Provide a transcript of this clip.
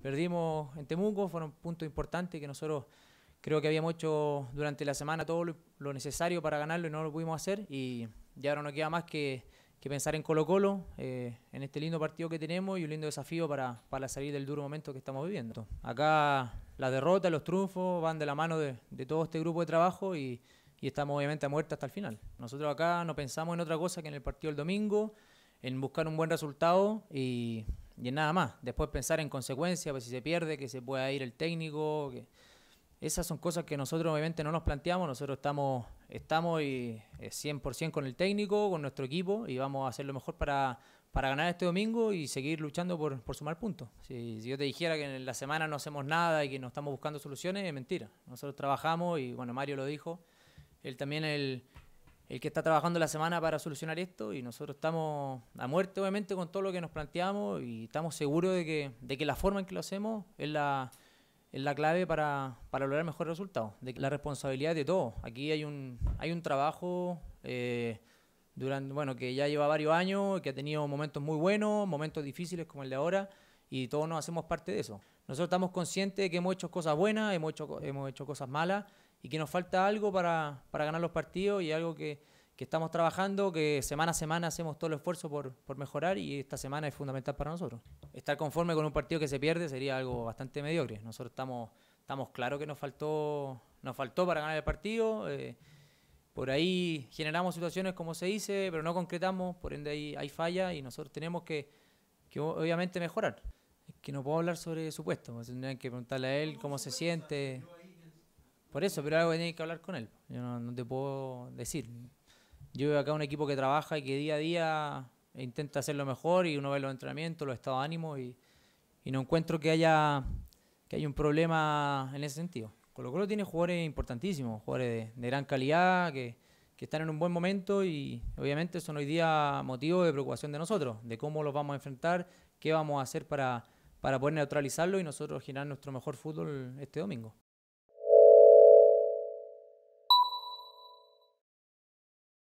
Perdimos en Temuco, fue un punto importante que nosotros creo que habíamos hecho durante la semana todo lo, necesario para ganarlo y no lo pudimos hacer. Y, ya ahora no queda más que, pensar en Colo Colo, eh, en este lindo partido que tenemos y un lindo desafío para, salir del duro momento que estamos viviendo. Acá la derrota, los triunfos van de la mano de, todo este grupo de trabajo y, estamos obviamente muertos hasta el final. Nosotros acá no pensamos en otra cosa que en el partido del domingo, en buscar un buen resultado y y en nada más. Después pensar en consecuencias, pues si se pierde, que se pueda ir el técnico. Esas son cosas que nosotros obviamente no nos planteamos, nosotros estamos, estamos 100% eh, con el técnico, con nuestro equipo y vamos a hacer lo mejor para, ganar este domingo y seguir luchando por, por sumar puntos. Si, yo te dijera que en la semana no hacemos nada y que no estamos buscando soluciones, es mentira. Nosotros trabajamos y bueno, Mario lo dijo, él también el, el que está trabajando la semana para solucionar esto y nosotros estamos a muerte obviamente con todo lo que nos planteamos y estamos seguros de que, de que la forma en que lo hacemos es la, es la clave para, para lograr mejores resultados, de la responsabilidad de todos. Aquí hay un, hay un trabajo eh, durante, bueno, que ya lleva varios años, que ha tenido momentos muy buenos, momentos difíciles como el de ahora y todos nos hacemos parte de eso. Nosotros estamos conscientes de que hemos hecho cosas buenas, hemos hemos hecho cosas malas y que nos falta algo para, ganar los partidos y algo que, estamos trabajando, que semana a semana hacemos todo el esfuerzo por, mejorar y esta semana es fundamental para nosotros. Estar conforme con un partido que se pierde sería algo bastante mediocre. Nosotros estamos, estamos claros que nos faltó, nos faltó para ganar el partido. Eh, por ahí generamos situaciones como se dice, pero no concretamos, por ende ahí hay falla y nosotros tenemos que, obviamente mejorar. Que no puedo hablar sobre su puesto, pues tendrían que preguntarle a él cómo se siente. Por eso, pero algo que que hablar con él. Yo no, te puedo decir. Yo veo acá un equipo que trabaja y que día a día intenta hacerlo mejor y uno ve los entrenamientos, los estados de ánimo y, no encuentro que haya, que un problema en ese sentido. Colo Colo tiene jugadores importantísimos, jugadores de, gran calidad, que, están en un buen momento y obviamente son hoy día motivo de preocupación de nosotros, de cómo los vamos a enfrentar, qué vamos a hacer para, para poder neutralizarlo y nosotros girar nuestro mejor fútbol este domingo.